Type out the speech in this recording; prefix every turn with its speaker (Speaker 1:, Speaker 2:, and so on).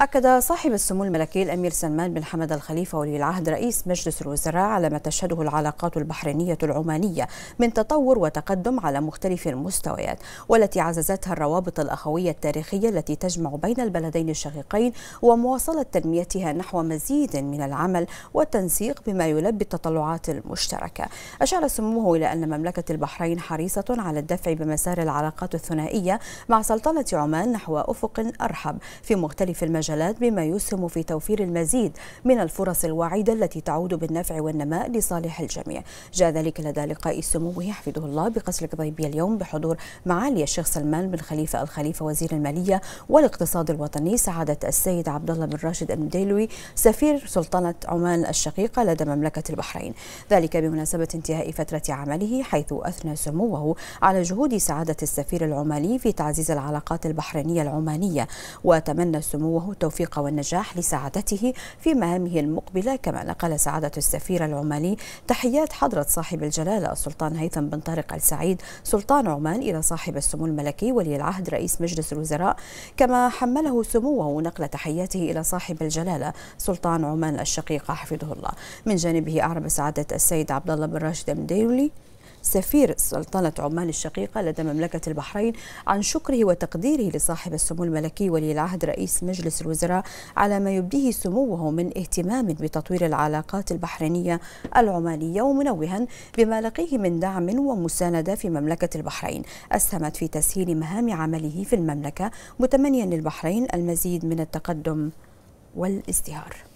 Speaker 1: أكد صاحب السمو الملكي الأمير سلمان بن حمد الخليفة ولي العهد رئيس مجلس الوزراء على ما تشهده العلاقات البحرينية العمانية من تطور وتقدم على مختلف المستويات والتي عززتها الروابط الأخوية التاريخية التي تجمع بين البلدين الشقيقين ومواصلة تنميتها نحو مزيد من العمل والتنسيق بما يلبي التطلعات المشتركة أشار سموه إلى أن مملكة البحرين حريصة على الدفع بمسار العلاقات الثنائية مع سلطنة عمان نحو أفق أرحب في مختلف المجالات المجالات بما يسهم في توفير المزيد من الفرص الوعيدة التي تعود بالنفع والنماء لصالح الجميع جاء ذلك لدى لقاء سموه يحفظه الله بقصر قضيبية اليوم بحضور معالي الشيخ سلمان بن خليفة الخليفة وزير المالية والاقتصاد الوطني سعادة السيد عبد الله بن راشد المديلوي سفير سلطنة عمان الشقيقة لدى مملكة البحرين ذلك بمناسبة انتهاء فترة عمله حيث أثنى سموه على جهود سعادة السفير العماني في تعزيز العلاقات البحرينية العمانية وتمنى سموه التوفيق والنجاح لسعادته في مهامه المقبلة كما نقل سعادة السفير العماني تحيات حضرة صاحب الجلالة السلطان هيثم بن طارق السعيد سلطان عمان إلى صاحب السمو الملكي ولي العهد رئيس مجلس الوزراء كما حمله سموه نقل تحياته إلى صاحب الجلالة سلطان عمان الشقيق حفظه الله من جانبه أعرب سعادة السيد عبد الله بن راشد المديولي سفير سلطنة عمان الشقيقة لدى مملكة البحرين عن شكره وتقديره لصاحب السمو الملكي ولي العهد رئيس مجلس الوزراء على ما يبديه سموه من اهتمام بتطوير العلاقات البحرينية العمانية ومنوها بما لقيه من دعم ومساندة في مملكة البحرين أسهمت في تسهيل مهام عمله في المملكة متمنيا للبحرين المزيد من التقدم والازدهار